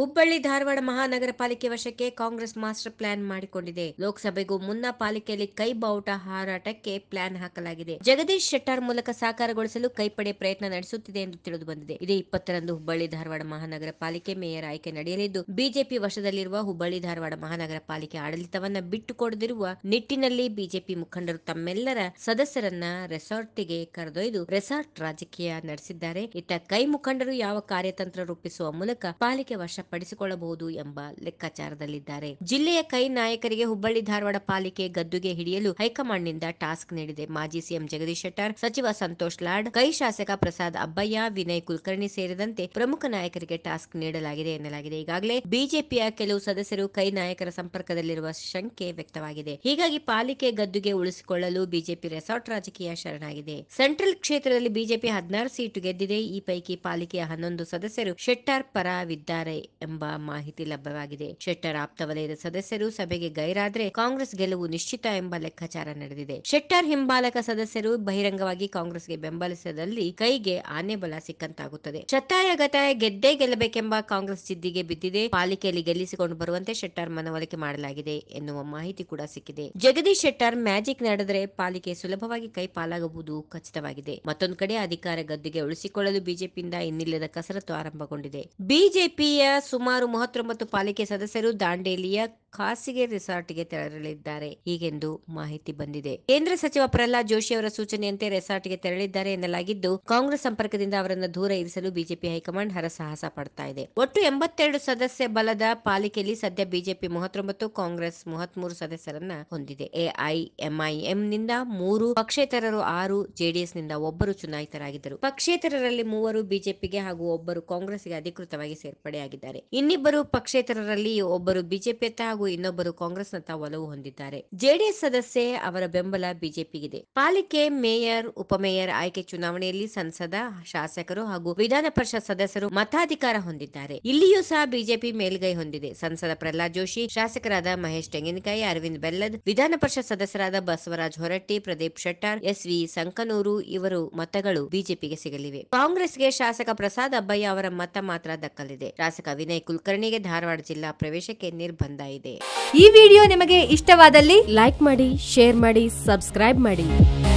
ಹುಬ್ಬಳ್ಳಿ ಧಾರವಾಡ ಮಹಾನಗರ ಪಾಲಿಕೆ ವಶಕ್ಕೆ ಕಾಂಗ್ರೆಸ್ ಮಾಸ್ಟರ್ ಪ್ಲಾನ್ ಮಾಡಿಕೊಂಡಿದೆ ಲೋಕಸಭೆಗೂ ಮುನ್ನ ಪಾಲಿಕೆಯಲ್ಲಿ ಕೈ ಬಾವುಟ ಹಾರಾಟಕ್ಕೆ ಪ್ಲಾನ್ ಹಾಕಲಾಗಿದೆ ಜಗದೀಶ್ ಶೆಟ್ಟರ್ ಮೂಲಕ ಸಾಕಾರಗೊಳಿಸಲು ಕೈಪಡೆ ಪ್ರಯತ್ನ ನಡೆಸುತ್ತಿದೆ ಎಂದು ತಿಳಿದು ಬಂದಿದೆ ಇದೇ ಇಪ್ಪತ್ತರಂದು ಹುಬ್ಬಳ್ಳಿ ಧಾರವಾಡ ಮಹಾನಗರ ಪಾಲಿಕೆ ಮೇಯರ್ ಆಯ್ಕೆ ನಡೆಯಲಿದ್ದು ಬಿಜೆಪಿ ವಶದಲ್ಲಿರುವ ಹುಬ್ಬಳ್ಳಿ ಧಾರವಾಡ ಮಹಾನಗರ ಪಾಲಿಕೆ ಆಡಳಿತವನ್ನ ಬಿಟ್ಟುಕೊಡದಿರುವ ನಿಟ್ಟಿನಲ್ಲಿ ಬಿಜೆಪಿ ಮುಖಂಡರು ತಮ್ಮೆಲ್ಲರ ಸದಸ್ಯರನ್ನ ರೆಸಾರ್ಟ್ಗೆ ಕರೆದೊಯ್ದು ರೆಸಾರ್ಟ್ ರಾಜಕೀಯ ನಡೆಸಿದ್ದಾರೆ ಇತ್ತ ಕೈ ಮುಖಂಡರು ಯಾವ ಕಾರ್ಯತಂತ್ರ ರೂಪಿಸುವ ಮೂಲಕ ಪಾಲಿಕೆ ವಶ ಪಡಿಸಿಕೊಳ್ಳಬಹುದು ಎಂಬ ಲೆಕ್ಕಾಚಾರದಲ್ಲಿದ್ದಾರೆ ಜಿಲ್ಲೆಯ ಕೈ ನಾಯಕರಿಗೆ ಹುಬ್ಬಳ್ಳಿ ಧಾರವಾಡ ಪಾಲಿಕೆ ಗದ್ದುಗೆ ಹಿಡಿಯಲು ಹೈಕಮಾಂಡ್ನಿಂದ ಟಾಸ್ಕ್ ನೀಡಿದೆ ಮಾಜಿ ಸಿಎಂ ಜಗದೀಶ್ ಶೆಟ್ಟರ್ ಸಚಿವ ಸಂತೋಷ್ ಲಾಡ್ ಕೈ ಶಾಸಕ ಪ್ರಸಾದ್ ಅಬ್ಬಯ್ಯ ವಿನಯ್ ಕುಲಕರ್ಣಿ ಸೇರಿದಂತೆ ಪ್ರಮುಖ ನಾಯಕರಿಗೆ ಟಾಸ್ಕ್ ನೀಡಲಾಗಿದೆ ಎನ್ನಲಾಗಿದೆ ಈಗಾಗಲೇ ಬಿಜೆಪಿಯ ಕೆಲವು ಸದಸ್ಯರು ಕೈ ನಾಯಕರ ಸಂಪರ್ಕದಲ್ಲಿರುವ ಶಂಕೆ ವ್ಯಕ್ತವಾಗಿದೆ ಹೀಗಾಗಿ ಪಾಲಿಕೆ ಗದ್ದುಗೆ ಉಳಿಸಿಕೊಳ್ಳಲು ಬಿಜೆಪಿ ರೆಸಾರ್ಟ್ ರಾಜಕೀಯ ಶರಣಾಗಿದೆ ಸೆಂಟ್ರಲ್ ಕ್ಷೇತ್ರದಲ್ಲಿ ಬಿಜೆಪಿ ಹದಿನಾರು ಸೀಟು ಗೆದ್ದಿದೆ ಈ ಪೈಕಿ ಪಾಲಿಕೆಯ ಹನ್ನೊಂದು ಸದಸ್ಯರು ಶೆಟ್ಟರ್ ಪರವಿದ್ದಾರೆ ಎಂಬ ಮಾಹಿತಿ ಲಭ್ಯವಾಗಿದೆ ಶೆಟ್ಟರ್ ಆಪ್ತ ವಲಯದ ಸದಸ್ಯರು ಸಭೆಗೆ ಗೈರಾದರೆ ಕಾಂಗ್ರೆಸ್ ಗೆಲುವು ನಿಶ್ಚಿತ ಎಂಬ ಲೆಕ್ಕಾಚಾರ ನಡೆದಿದೆ ಶೆಟ್ಟರ್ ಹಿಂಬಾಲಕ ಸದಸ್ಯರು ಬಹಿರಂಗವಾಗಿ ಕಾಂಗ್ರೆಸ್ಗೆ ಬೆಂಬಲಿಸದಲ್ಲಿ ಕೈಗೆ ಆನೆ ಬಲ ಸಿಕ್ಕಂತಾಗುತ್ತದೆ ಶತಾಯ ಗತಾಯ ಗೆದ್ದೇ ಗೆಲ್ಲಬೇಕೆಂಬ ಕಾಂಗ್ರೆಸ್ ಜಿದ್ದಿಗೆ ಬಿದ್ದಿದೆ ಪಾಲಿಕೆಯಲ್ಲಿ ಗೆಲ್ಲಿಸಿಕೊಂಡು ಬರುವಂತೆ ಶೆಟ್ಟರ್ ಮನವೊಲಿಕೆ ಮಾಡಲಾಗಿದೆ ಎನ್ನುವ ಮಾಹಿತಿ ಕೂಡ ಸಿಕ್ಕಿದೆ ಜಗದೀಶ್ ಶೆಟ್ಟರ್ ಮ್ಯಾಜಿಕ್ ನಡೆದರೆ ಪಾಲಿಕೆ ಸುಲಭವಾಗಿ ಕೈ ಪಾಲಾಗುವುದು ಖಚಿತವಾಗಿದೆ ಮತ್ತೊಂದು ಕಡೆ ಅಧಿಕಾರ ಗದ್ದಿಗೆ ಉಳಿಸಿಕೊಳ್ಳಲು ಬಿಜೆಪಿಯಿಂದ ಇನ್ನಿಲ್ಲದ ಕಸರತ್ತು ಆರಂಭಗೊಂಡಿದೆ ಬಿಜೆಪಿಯ ಸುಮಾರು ಮೂವತ್ತೊಂಬತ್ತು ಪಾಲಿಕೆ ಸದಸ್ಯರು ದಾಂಡೇಲಿಯ ಖಾಸಗಿ ರೆಸಾರ್ಟ್ಗೆ ತೆರಳಿದ್ದಾರೆ ಹೀಗೆಂದು ಮಾಹಿತಿ ಬಂದಿದೆ ಕೇಂದ್ರ ಸಚಿವ ಪ್ರಹ್ಲಾದ್ ಜೋಶಿ ಅವರ ಸೂಚನೆಯಂತೆ ರೆಸಾರ್ಟ್ಗೆ ತೆರಳಿದ್ದಾರೆ ಎನ್ನಲಾಗಿದ್ದು ಕಾಂಗ್ರೆಸ್ ಸಂಪರ್ಕದಿಂದ ಅವರನ್ನು ದೂರ ಇರಿಸಲು ಬಿಜೆಪಿ ಹೈಕಮಾಂಡ್ ಹರಸಾಹಸ ಪಡ್ತಾ ಇದೆ ಒಟ್ಟು ಎಂಬತ್ತೆರಡು ಸದಸ್ಯ ಬಲದ ಪಾಲಿಕೆಯಲ್ಲಿ ಸದ್ಯ ಬಿಜೆಪಿ ಮೂವತ್ತೊಂಬತ್ತು ಕಾಂಗ್ರೆಸ್ ಮೂವತ್ಮೂರು ಸದಸ್ಯರನ್ನ ಹೊಂದಿದೆ ಎಐಎಂಐಎಂನಿಂದ ನಿಂದ ಮೂರು ಪಕ್ಷೇತರರು ಆರು ಜೆಡಿಎಸ್ ನಿಂದ ಒಬ್ಬರು ಚುನಾಯಿತರಾಗಿದ್ದರು ಪಕ್ಷೇತರರಲ್ಲಿ ಮೂವರು ಬಿಜೆಪಿಗೆ ಹಾಗೂ ಒಬ್ಬರು ಕಾಂಗ್ರೆಸ್ಗೆ ಅಧಿಕೃತವಾಗಿ ಸೇರ್ಪಡೆಯಾಗಿದ್ದಾರೆ ಹೊಂದಿದ್ದಾರೆ ಇನ್ನಿಬ್ಬರು ಪಕ್ಷೇತರರಲ್ಲಿ ಒಬ್ಬರು ಬಿಜೆಪಿಯತ್ತ ಹಾಗೂ ಇನ್ನೊಬ್ಬರು ಕಾಂಗ್ರೆಸ್ನತ್ತ ಒಲವು ಹೊಂದಿದ್ದಾರೆ ಜೆಡಿಎಸ್ ಸದಸ್ಯೆ ಅವರ ಬೆಂಬಲ ಬಿಜೆಪಿಗಿದೆ ಪಾಲಿಕೆ ಮೇಯರ್ ಉಪಮೇಯರ್ ಆಯ್ಕೆ ಚುನಾವಣೆಯಲ್ಲಿ ಸಂಸದ ಶಾಸಕರು ಹಾಗೂ ವಿಧಾನ ಪರಿಷತ್ ಸದಸ್ಯರು ಮತಾಧಿಕಾರ ಹೊಂದಿದ್ದಾರೆ ಇಲ್ಲಿಯೂ ಸಹ ಬಿಜೆಪಿ ಮೇಲ್ಗೈ ಹೊಂದಿದೆ ಸಂಸದ ಪ್ರಹ್ಲಾದ್ ಜೋಶಿ ಶಾಸಕರಾದ ಮಹೇಶ್ ತೆಂಗಿನಕಾಯಿ ಅರವಿಂದ್ ಬೆಲ್ಲದ್ ವಿಧಾನ ಪರಿಷತ್ ಸದಸ್ಯರಾದ ಬಸವರಾಜ್ ಹೊರಟ್ಟಿ ಪ್ರದೀಪ್ ಶೆಟ್ಟರ್ ಎಸ್ ವಿ ಸಂಕನೂರು ಇವರು ಮತಗಳು ಬಿಜೆಪಿಗೆ ಸಿಗಲಿವೆ ಕಾಂಗ್ರೆಸ್ಗೆ ಶಾಸಕ ಪ್ರಸಾದ್ ಅಬ್ಬಯ್ಯ ಅವರ ಮತ ಮಾತ್ರ ದಕ್ಕಲಿದೆ ಶಾಸಕ ವಿನಯ್ ಕುಲಕರ್ಣಿಗೆ ಧಾರವಾಡ ಜಿಲ್ಲಾ ಪ್ರವೇಶಕ್ಕೆ ನಿರ್ಬಂಧ ಇದೆ ಈ ವಿಡಿಯೋ ನಿಮಗೆ ಇಷ್ಟವಾದಲ್ಲಿ ಲೈಕ್ ಮಾಡಿ ಶೇರ್ ಮಾಡಿ ಸಬ್ಸ್ಕ್ರೈಬ್ ಮಾಡಿ